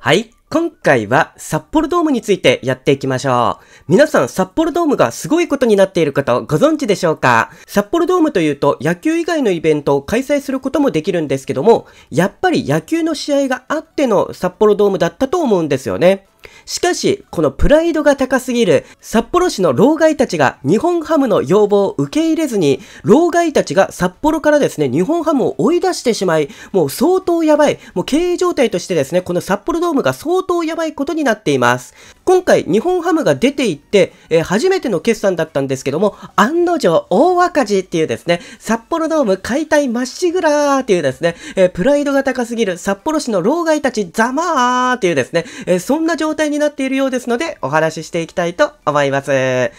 はい。今回は札幌ドームについてやっていきましょう。皆さん札幌ドームがすごいことになっていることご存知でしょうか札幌ドームというと野球以外のイベントを開催することもできるんですけども、やっぱり野球の試合があっての札幌ドームだったと思うんですよね。しかし、このプライドが高すぎる札幌市の老害たちが日本ハムの要望を受け入れずに、老害たちが札幌からですね、日本ハムを追い出してしまい、もう相当やばい、もう経営状態としてですね、この札幌ドームが相当やばいことになっています。今回、日本ハムが出ていって、えー、初めての決算だったんですけども、案の定大赤字っていうですね、札幌ドーム解体まっしぐらーっていうですね、えー、プライドが高すぎる札幌市の老害たちざまーっていうですね、えー、そんな状態態になっているようですので、お話ししていきたいと思います。え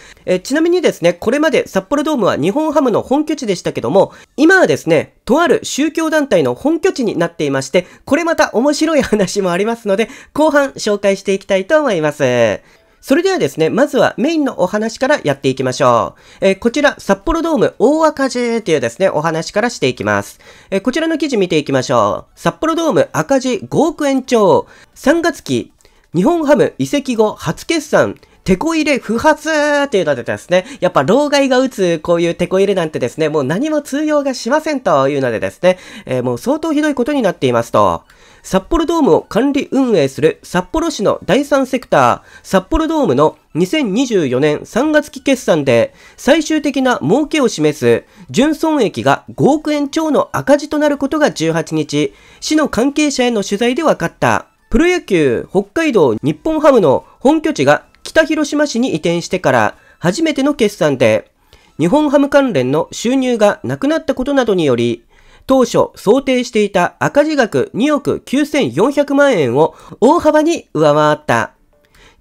ちなみにですね、これまで札幌ドームは日本ハムの本拠地でしたけども、今はですね、とある宗教団体の本拠地になっていまして、これまた面白い話もありますので、後半紹介していきたいと思います。それではですね、まずはメインのお話からやっていきましょう。えー、こちら、札幌ドーム大赤字というですね、お話からしていきます。えー、こちらの記事見ていきましょう。札幌ドーム赤字5億円超。3月期日本ハム移籍後初決算、テコ入れ不発っていうのでですね、やっぱ老害が打つこういうテコ入れなんてですね、もう何も通用がしませんというのでですね、えー、もう相当ひどいことになっていますと。札幌ドームを管理運営する札幌市の第三セクター、札幌ドームの2024年3月期決算で最終的な儲けを示す純損益が5億円超の赤字となることが18日、市の関係者への取材で分かった。プロ野球北海道日本ハムの本拠地が北広島市に移転してから初めての決算で、日本ハム関連の収入がなくなったことなどにより、当初想定していた赤字額2億9400万円を大幅に上回った。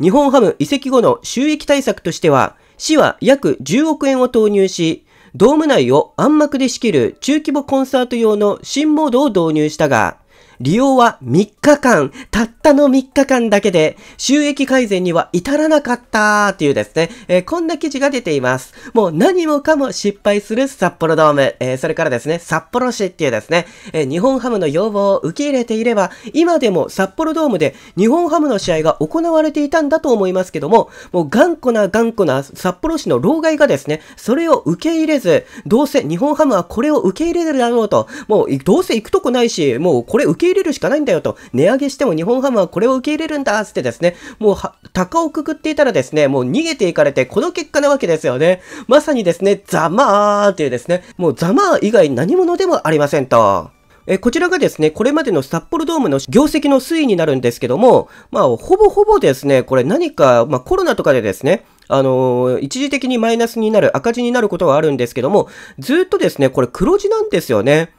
日本ハム移籍後の収益対策としては、市は約10億円を投入し、ドーム内を暗幕で仕切る中規模コンサート用の新モードを導入したが、利用は3日間、たったの3日間だけで、収益改善には至らなかったというですね、えー、こんな記事が出ています。もう何もかも失敗する札幌ドーム、えー、それからですね、札幌市っていうですね、えー、日本ハムの要望を受け入れていれば、今でも札幌ドームで日本ハムの試合が行われていたんだと思いますけども、もう頑固な頑固な札幌市の老害がですね、それを受け入れず、どうせ日本ハムはこれを受け入れるだろうと、もうどうせ行くとこないし、もうこれ受け入れるしかないんだよと、値上げしても日本ハムはこれを受け入れるんだ、つってですね、もう、高をくくっていたらですね、もう逃げていかれて、この結果なわけですよね。まさにですね、ざまーっていうですね、もうざまー以外何者でもありませんと。えこちらがですね、これまでの札幌ドームの業績の推移になるんですけども、まあ、ほぼほぼですね、これ何か、まあ、コロナとかでですね、あのー、一時的にマイナスになる、赤字になることはあるんですけども、ずっとですね、これ黒字なんですよね。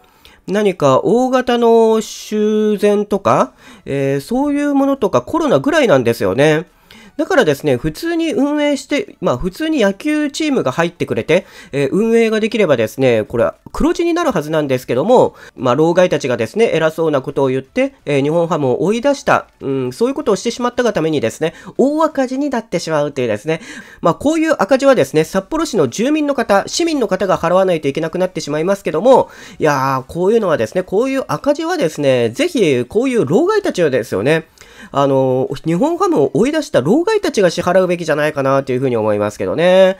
何か大型の修繕とか、えー、そういうものとかコロナぐらいなんですよね。だからですね、普通に運営して、まあ普通に野球チームが入ってくれて、えー、運営ができればですね、これは黒字になるはずなんですけども、まあ老害たちがですね、偉そうなことを言って、えー、日本ハムを追い出した、うん、そういうことをしてしまったがためにですね、大赤字になってしまうというですね、まあこういう赤字はですね、札幌市の住民の方、市民の方が払わないといけなくなってしまいますけども、いやー、こういうのはですね、こういう赤字はですね、ぜひ、こういう老害たちをですよね、あの、日本ハムを追い出した老害たちが支払うべきじゃないかなというふうに思いますけどね。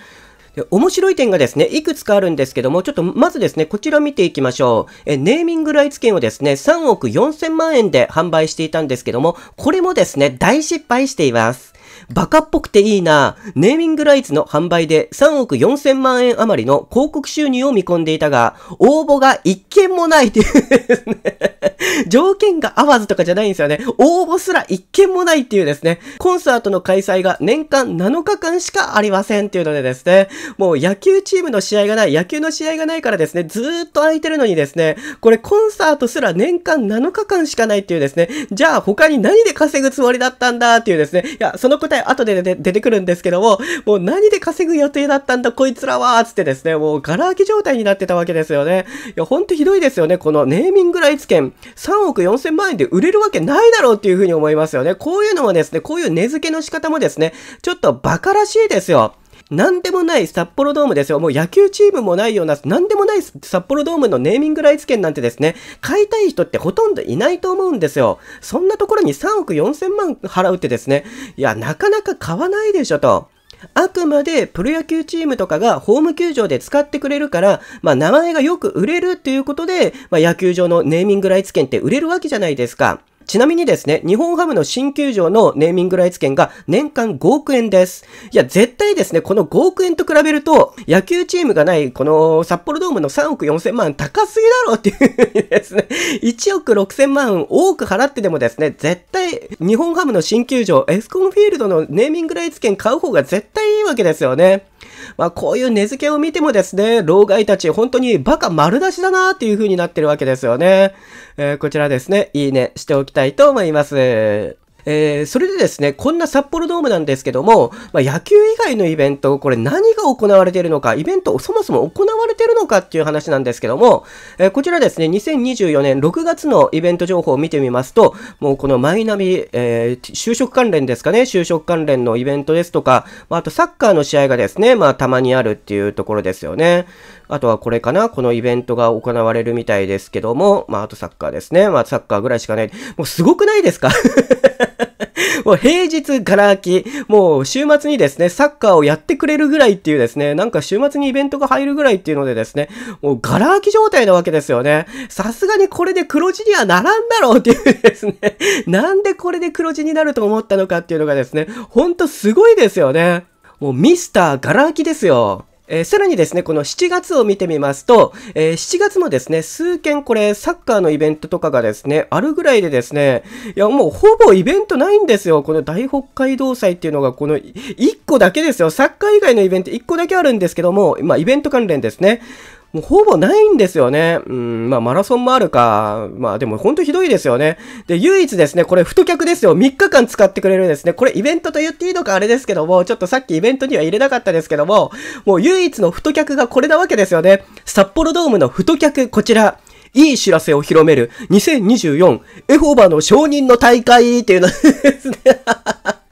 で面白い点がですね、いくつかあるんですけども、ちょっとまずですね、こちら見ていきましょう。え、ネーミングライツ券をですね、3億4000万円で販売していたんですけども、これもですね、大失敗しています。バカっぽくていいなネーミングライツの販売で3億4000万円余りの広告収入を見込んでいたが、応募が一件もないというですね条件が合わずとかじゃないんですよね。応募すら一件もないっていうですね。コンサートの開催が年間7日間しかありませんっていうのでですね。もう野球チームの試合がない、野球の試合がないからですね、ずーっと空いてるのにですね、これコンサートすら年間7日間しかないっていうですね。じゃあ他に何で稼ぐつもりだったんだっていうですね。いや、その答え後で、で出てくるんですけども、もう何で稼ぐ予定だったんだこいつらはつってですね、もうガラ空き状態になってたわけですよね。いや、ほんとひどいですよね。このネーミングライツ券。3億4千万円で売れるわけないだろうっていうふうに思いますよね。こういうのもですね、こういう値付けの仕方もですね、ちょっと馬鹿らしいですよ。なんでもない札幌ドームですよ。もう野球チームもないような、なんでもない札幌ドームのネーミングライツ券なんてですね、買いたい人ってほとんどいないと思うんですよ。そんなところに3億4千万払うってですね、いや、なかなか買わないでしょと。あくまでプロ野球チームとかがホーム球場で使ってくれるから、まあ、名前がよく売れるっていうことで、まあ、野球場のネーミングライツ券って売れるわけじゃないですか。ちなみにですね、日本ハムの新球場のネーミングライツ券が年間5億円です。いや、絶対ですね、この5億円と比べると、野球チームがないこの札幌ドームの3億4千万高すぎだろうっていうにですね、1億6千万多く払ってでもですね、絶対日本ハムの新球場、エスコンフィールドのネーミングライツ券買う方が絶対いいわけですよね。まあ、こういう値付けを見てもですね、老害たち本当にバカ丸出しだなっていう風になってるわけですよね。えー、こちらですね、いいねしておきたいたいと思います。えー、それでですね、こんな札幌ドームなんですけども、まあ、野球以外のイベント、これ何が行われているのか、イベントそもそも行われているのかっていう話なんですけども、えー、こちらですね、2024年6月のイベント情報を見てみますと、もうこのマイナビ、えー、就職関連ですかね、就職関連のイベントですとか、まあ、あとサッカーの試合がですね、まあ、たまにあるっていうところですよね。あとはこれかな、このイベントが行われるみたいですけども、まあ、あとサッカーですね。まあ、サッカーぐらいしかない。もうすごくないですか もう平日ガラ空き、もう週末にですね、サッカーをやってくれるぐらいっていうですね、なんか週末にイベントが入るぐらいっていうのでですね、もうガラ空き状態なわけですよね。さすがにこれで黒字にはならんだろうっていうですね、なんでこれで黒字になると思ったのかっていうのがですね、ほんとすごいですよね。もうミスターガラ空きですよ。えー、さらにですね、この7月を見てみますと、えー、7月もですね、数件これ、サッカーのイベントとかがですね、あるぐらいでですね、いや、もうほぼイベントないんですよ。この大北海道祭っていうのが、この1個だけですよ。サッカー以外のイベント1個だけあるんですけども、まあ、イベント関連ですね。もうほぼないんですよね。うん、まあマラソンもあるか。まあでもほんとひどいですよね。で、唯一ですね、これ太客ですよ。3日間使ってくれるんですね。これイベントと言っていいのかあれですけども、ちょっとさっきイベントには入れなかったですけども、もう唯一の太客がこれなわけですよね。札幌ドームの太客、こちら。いい知らせを広める2024エホバの承認の大会っていうのですね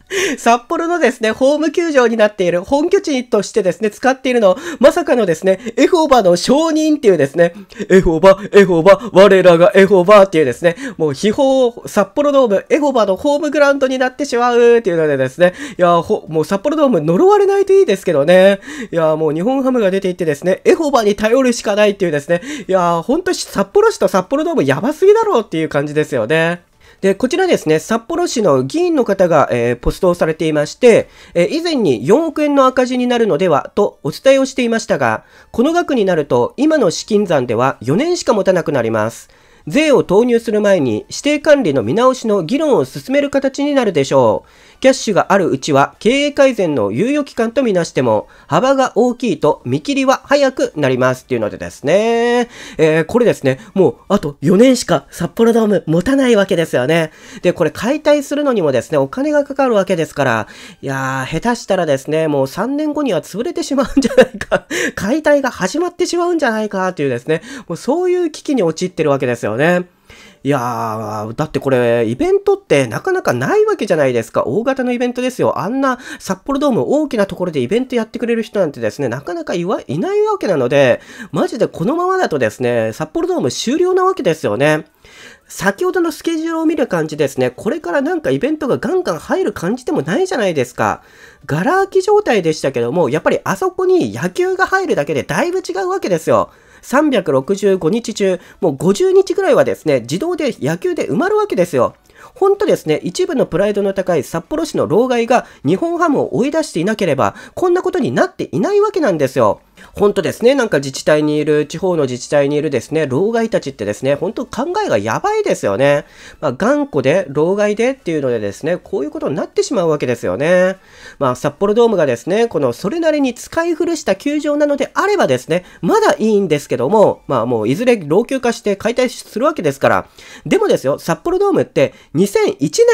札幌のですね、ホーム球場になっている、本拠地としてですね、使っているの、まさかのですね、エホバの証人っていうですね、エホバ、エホバ、我らがエホバっていうですね、もう秘宝、札幌ドーム、エホバのホームグラウンドになってしまうっていうのでですね、いや、もう札幌ドーム呪われないといいですけどね、いや、もう日本ハムが出ていってですね、エホバに頼るしかないっていうですね、いや、ほんと札幌市と札幌ドームやばすぎだろうっていう感じですよね。で、こちらですね、札幌市の議員の方が、えー、ポストをされていまして、えー、以前に4億円の赤字になるのではとお伝えをしていましたが、この額になると今の資金残では4年しか持たなくなります。税を投入する前に指定管理の見直しの議論を進める形になるでしょう。キャッシュがあるうちは経営改善の猶予期間とみなしても、幅が大きいと見切りは早くなりますっていうのでですね。えー、これですね、もうあと4年しか札幌ドーム持たないわけですよね。で、これ解体するのにもですね、お金がかかるわけですから、いやー、下手したらですね、もう3年後には潰れてしまうんじゃないか、解体が始まってしまうんじゃないかというですね、もうそういう危機に陥ってるわけですよね。いやー、だってこれ、イベントってなかなかないわけじゃないですか。大型のイベントですよ。あんな札幌ドーム大きなところでイベントやってくれる人なんてですね、なかなかいわいないわけなので、マジでこのままだとですね、札幌ドーム終了なわけですよね。先ほどのスケジュールを見る感じですね、これからなんかイベントがガンガン入る感じでもないじゃないですか。ガラ空き状態でしたけども、やっぱりあそこに野球が入るだけでだいぶ違うわけですよ。365日中、もう50日ぐらいはですね、自動で野球で埋まるわけですよ。本当ですね、一部のプライドの高い札幌市の老害が日本ハムを追い出していなければ、こんなことになっていないわけなんですよ。本当ですね、なんか自治体にいる、地方の自治体にいるですね、老害たちってですね、本当考えがやばいですよね。まあ、頑固で、老害でっていうのでですね、こういうことになってしまうわけですよね。まあ、札幌ドームがですね、このそれなりに使い古した球場なのであればですね、まだいいんですけども、まあもういずれ老朽化して解体するわけですから、でもですよ、札幌ドームって2001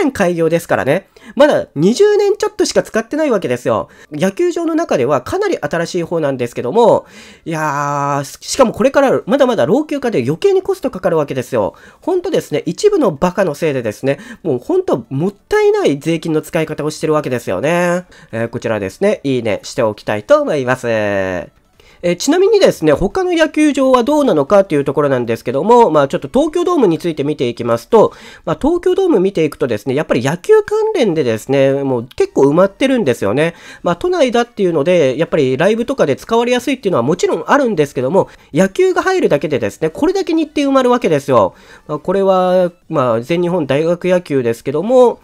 年開業ですからね、まだ20年ちょっとしか使ってないわけですよ。野球場の中ではかなり新しい方なんですけども、いやー、しかもこれからまだまだ老朽化で余計にコストかかるわけですよ。ほんとですね、一部のバカのせいでですね、もうほんともったいない税金の使い方をしてるわけですよね。えー、こちらですね、いいねしておきたいと思います。えちなみにですね、他の野球場はどうなのかっていうところなんですけども、まあちょっと東京ドームについて見ていきますと、まあ東京ドーム見ていくとですね、やっぱり野球関連でですね、もう結構埋まってるんですよね。まあ都内だっていうので、やっぱりライブとかで使われやすいっていうのはもちろんあるんですけども、野球が入るだけでですね、これだけ日程埋まるわけですよ。まあ、これは、まあ全日本大学野球ですけども、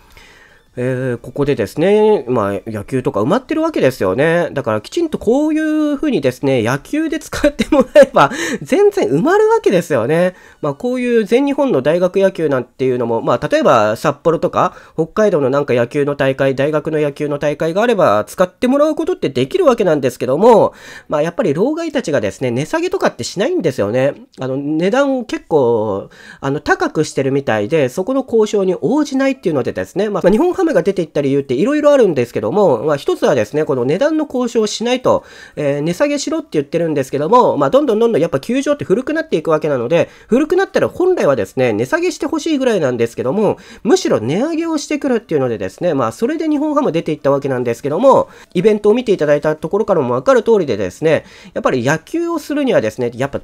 えー、ここでですね、まあ、野球とか埋まってるわけですよね。だからきちんとこういう風にですね、野球で使ってもらえば、全然埋まるわけですよね。まあ、こういう全日本の大学野球なんていうのも、まあ、例えば札幌とか、北海道のなんか野球の大会、大学の野球の大会があれば、使ってもらうことってできるわけなんですけども、まあ、やっぱり老害たちがですね、値下げとかってしないんですよね。あの、値段を結構、あの、高くしてるみたいで、そこの交渉に応じないっていうのでですね、まあ、日本カメが出ていった理由っていろいろあるんですけども、まあ、一つはですね、この値段の交渉をしないと、えー、値下げしろって言ってるんですけども、まあ、どんどんどんどんやっぱ球場って古くなっていくわけなので、古くなったら本来はですね、値下げしてほしいぐらいなんですけども、むしろ値上げをしてくるっていうのでですね、まあ、それで日本ハム出ていったわけなんですけども、イベントを見ていただいたところからもわかる通りでですね、やっぱり野球をするにはですね、やっぱ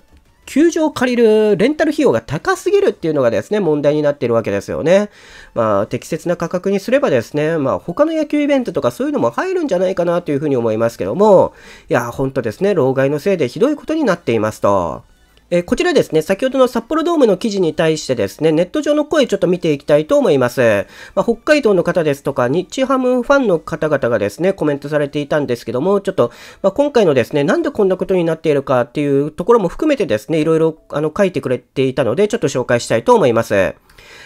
球場を借りるレンタル費用が高すぎるっていうのがですね、問題になっているわけですよね。まあ、適切な価格にすればですね、まあ、他の野球イベントとかそういうのも入るんじゃないかなというふうに思いますけども、いや、ほんとですね、老害のせいでひどいことになっていますと。えこちらですね、先ほどの札幌ドームの記事に対してですね、ネット上の声ちょっと見ていきたいと思います。まあ、北海道の方ですとか、日ハムファンの方々がですね、コメントされていたんですけども、ちょっと、まあ、今回のですね、なんでこんなことになっているかっていうところも含めてですね、いろいろあの書いてくれていたので、ちょっと紹介したいと思います。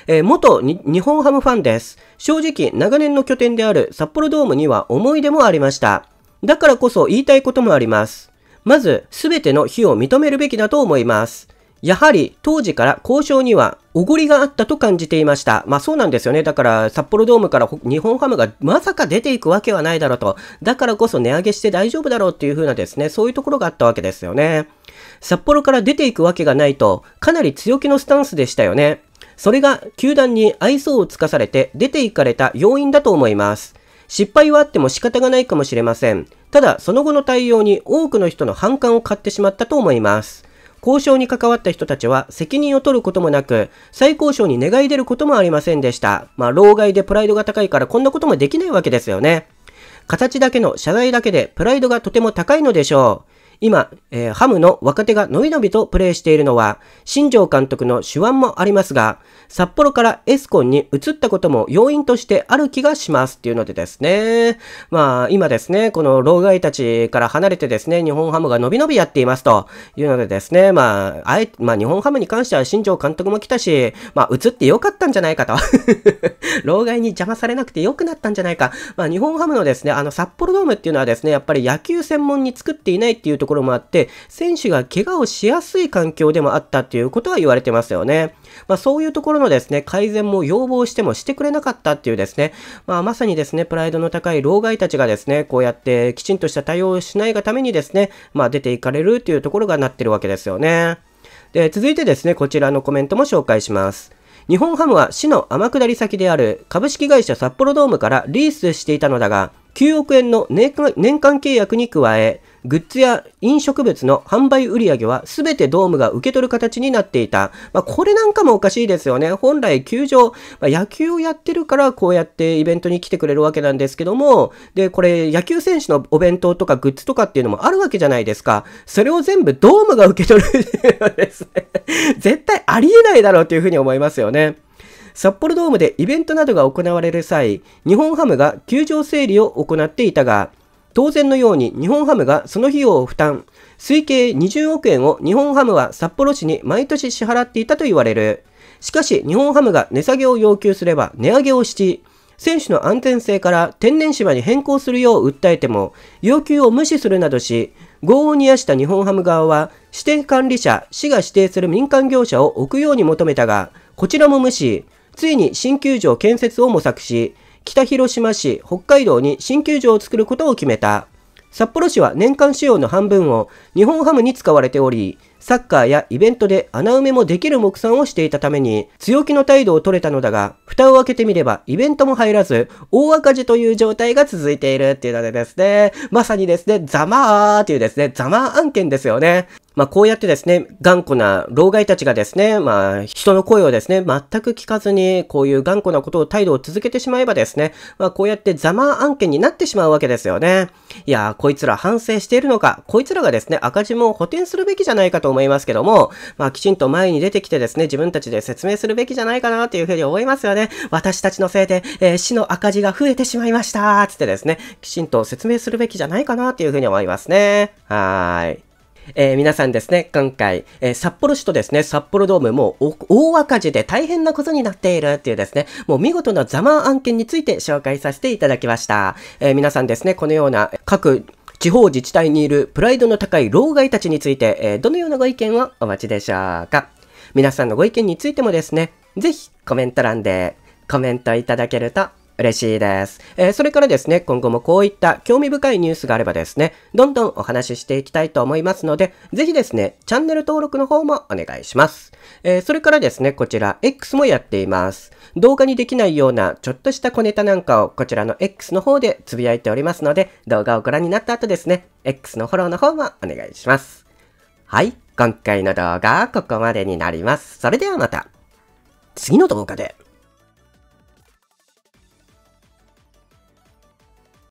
えー、元日本ハムファンです。正直、長年の拠点である札幌ドームには思い出もありました。だからこそ言いたいこともあります。まず、すべての非を認めるべきだと思います。やはり当時から交渉にはおごりがあったと感じていました。まあそうなんですよね。だから札幌ドームから日本ハムがまさか出ていくわけはないだろうと。だからこそ値上げして大丈夫だろうっていうふうなですね、そういうところがあったわけですよね。札幌から出ていくわけがないと、かなり強気のスタンスでしたよね。それが球団に愛想をつかされて出ていかれた要因だと思います。失敗はあっても仕方がないかもしれません。ただ、その後の対応に多くの人の反感を買ってしまったと思います。交渉に関わった人たちは責任を取ることもなく、再交渉に願い出ることもありませんでした。まあ、老害でプライドが高いからこんなこともできないわけですよね。形だけの謝罪だけでプライドがとても高いのでしょう。今、えー、ハムの若手がのびのびとプレーしているのは、新庄監督の手腕もありますが、札幌からエスコンに移ったことも要因としてある気がしますっていうのでですね。まあ、今ですね、この老害たちから離れてですね、日本ハムがのびのびやっていますというのでですね、まあ、あえ、まあ、日本ハムに関しては新庄監督も来たし、まあ、移ってよかったんじゃないかと。老害に邪魔されなくてよくなったんじゃないか。まあ、日本ハムのですね、あの、札幌ドームっていうのはですね、やっぱり野球専門に作っていないっていうとところもあって、選手が怪我をしやすい環境でもあったっていうことは言われてますよね。まあ、そういうところのですね、改善も要望してもしてくれなかったっていうですね、まあ、まさにですね、プライドの高い老害たちがですね、こうやってきちんとした対応をしないがためにですね、まあ、出ていかれるっていうところがなってるわけですよね。で、続いてですね、こちらのコメントも紹介します。日本ハムは市の天下り先である株式会社札幌ドームからリースしていたのだが、9億円の年間契約に加え、グッズや飲食物の販売売上は全てドームが受け取る形になっていた。まあ、これなんかもおかしいですよね。本来球場、まあ、野球をやってるからこうやってイベントに来てくれるわけなんですけども、で、これ野球選手のお弁当とかグッズとかっていうのもあるわけじゃないですか。それを全部ドームが受け取るですね。絶対ありえないだろうというふうに思いますよね。札幌ドームでイベントなどが行われる際、日本ハムが球場整理を行っていたが、当然のように日本ハムがその費用を負担、推計20億円を日本ハムは札幌市に毎年支払っていたと言われる。しかし日本ハムが値下げを要求すれば値上げをし、選手の安全性から天然芝に変更するよう訴えても、要求を無視するなどし、業を煮やした日本ハム側は、指定管理者、市が指定する民間業者を置くように求めたが、こちらも無視、ついに新球場建設を模索し、北広島市、北海道に新球場を作ることを決めた。札幌市は年間使用の半分を日本ハムに使われており、サッカーやイベントで穴埋めもできる目算をしていたために、強気の態度を取れたのだが、蓋を開けてみればイベントも入らず、大赤字という状態が続いているっていうのでですね、まさにですね、ざまーっていうですね、ざまー案件ですよね。まあ、こうやってですね、頑固な老害たちがですね、まあ、人の声をですね、全く聞かずに、こういう頑固なことを態度を続けてしまえばですね、まあ、こうやってざま案件になってしまうわけですよね。いやー、こいつら反省しているのか、こいつらがですね、赤字も補填するべきじゃないかと思いますけども、まあ、きちんと前に出てきてですね、自分たちで説明するべきじゃないかなというふうに思いますよね。私たちのせいで、えー、死の赤字が増えてしまいました、つってですね、きちんと説明するべきじゃないかなというふうに思いますね。はーい。えー、皆さんですね、今回、えー、札幌市とですね、札幌ドームもう大赤字で大変なことになっているっていうですね、もう見事なマー案件について紹介させていただきました。えー、皆さんですね、このような各地方自治体にいるプライドの高い老害たちについて、えどのようなご意見をお待ちでしょうか。皆さんのご意見についてもですね、ぜひコメント欄でコメントいただけると嬉しいです。えー、それからですね、今後もこういった興味深いニュースがあればですね、どんどんお話ししていきたいと思いますので、ぜひですね、チャンネル登録の方もお願いします。えー、それからですね、こちら X もやっています。動画にできないようなちょっとした小ネタなんかをこちらの X の方でつぶやいておりますので、動画をご覧になった後ですね、X のフォローの方もお願いします。はい、今回の動画はここまでになります。それではまた、次の動画で。